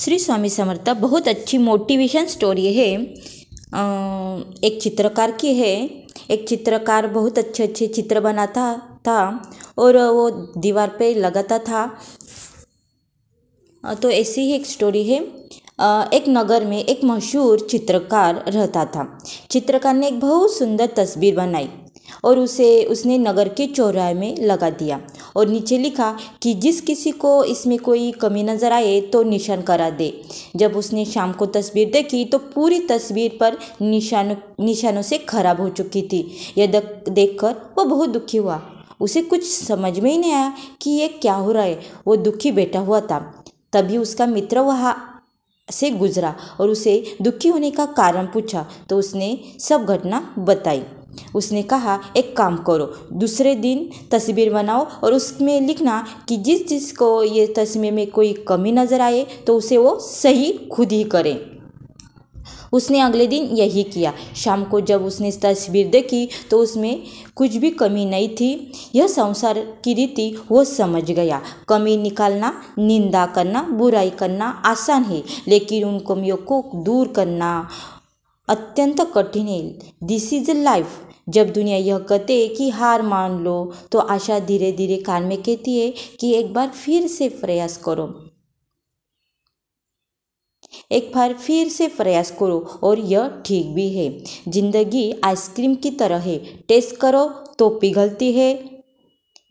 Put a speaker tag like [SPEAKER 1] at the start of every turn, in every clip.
[SPEAKER 1] श्री स्वामी समर्थ बहुत अच्छी motivation story है एक चित्रकार की है एक चित्रकार बहुत अच्छे अच्छे चित्र बनाता था और वो दीवार पे लगाता था तो ऐसी ही एक स्टोरी है एक नगर में एक मशहूर चित्रकार रहता था चित्रकार ने एक बहुत सुंदर तस्वीर बनाई और उसे उसने नगर के चौराहे में लगा दिया और नीचे लिखा कि जिस किसी को इसमें कोई कमी नज़र आए तो निशान करा दे जब उसने शाम को तस्वीर देखी तो पूरी तस्वीर पर निशानों निशानों से खराब हो चुकी थी यह देख कर वह बहुत दुखी हुआ उसे कुछ समझ में ही नहीं आया कि ये क्या हो रहा है वो दुखी बैठा हुआ था तभी उसका मित्र वहाँ से गुजरा और उसे दुखी होने का कारण पूछा तो उसने सब घटना बताई उसने कहा एक काम करो दूसरे दिन तस्वीर बनाओ और उसमें लिखना कि जिस चीज़ को ये तस्वीर में कोई कमी नज़र आए तो उसे वो सही खुद ही करें उसने अगले दिन यही किया शाम को जब उसने तस्वीर देखी तो उसमें कुछ भी कमी नहीं थी यह संसार की रीति वो समझ गया कमी निकालना निंदा करना बुराई करना आसान है लेकिन उन कमियों को दूर करना अत्यंत कठिन है दिस इज लाइफ जब दुनिया यह कहते कि हार मान लो तो आशा धीरे धीरे कान में कहती है कि एक बार फिर से प्रयास करो एक बार फिर से प्रयास करो और यह ठीक भी है जिंदगी आइसक्रीम की तरह है टेस्ट करो तो पिघलती है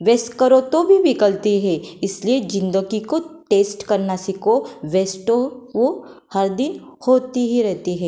[SPEAKER 1] वेस्ट करो तो भी पिघलती है इसलिए ज़िंदगी को टेस्ट करना सीखो वेस्ट हो वो हर दिन होती ही रहती है